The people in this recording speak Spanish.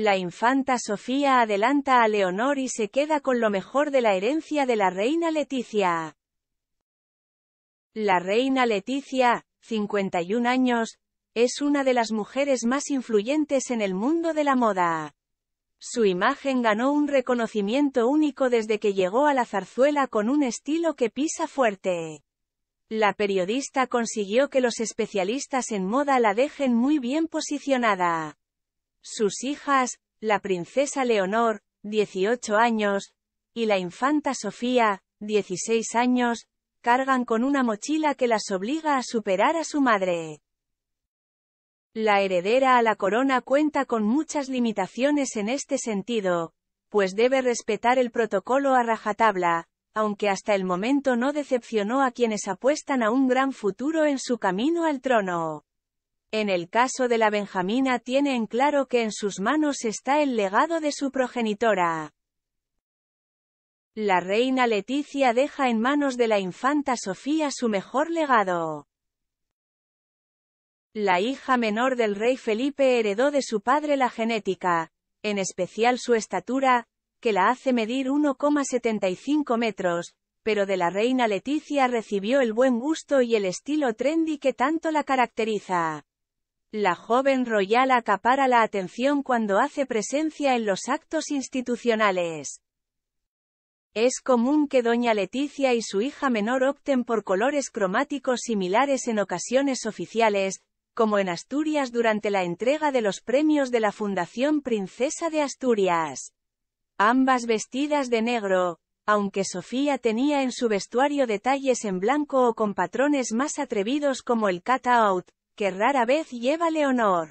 La infanta Sofía adelanta a Leonor y se queda con lo mejor de la herencia de la reina Leticia. La reina Leticia, 51 años, es una de las mujeres más influyentes en el mundo de la moda. Su imagen ganó un reconocimiento único desde que llegó a la zarzuela con un estilo que pisa fuerte. La periodista consiguió que los especialistas en moda la dejen muy bien posicionada. Sus hijas, la princesa Leonor, 18 años, y la infanta Sofía, 16 años, cargan con una mochila que las obliga a superar a su madre. La heredera a la corona cuenta con muchas limitaciones en este sentido, pues debe respetar el protocolo a rajatabla, aunque hasta el momento no decepcionó a quienes apuestan a un gran futuro en su camino al trono. En el caso de la Benjamina tiene en claro que en sus manos está el legado de su progenitora. La reina Leticia deja en manos de la infanta Sofía su mejor legado. La hija menor del rey Felipe heredó de su padre la genética, en especial su estatura, que la hace medir 1,75 metros, pero de la reina Leticia recibió el buen gusto y el estilo trendy que tanto la caracteriza. La joven royal acapara la atención cuando hace presencia en los actos institucionales. Es común que doña Leticia y su hija menor opten por colores cromáticos similares en ocasiones oficiales, como en Asturias durante la entrega de los premios de la Fundación Princesa de Asturias. Ambas vestidas de negro, aunque Sofía tenía en su vestuario detalles en blanco o con patrones más atrevidos como el cut-out, que rara vez lleva Leonor.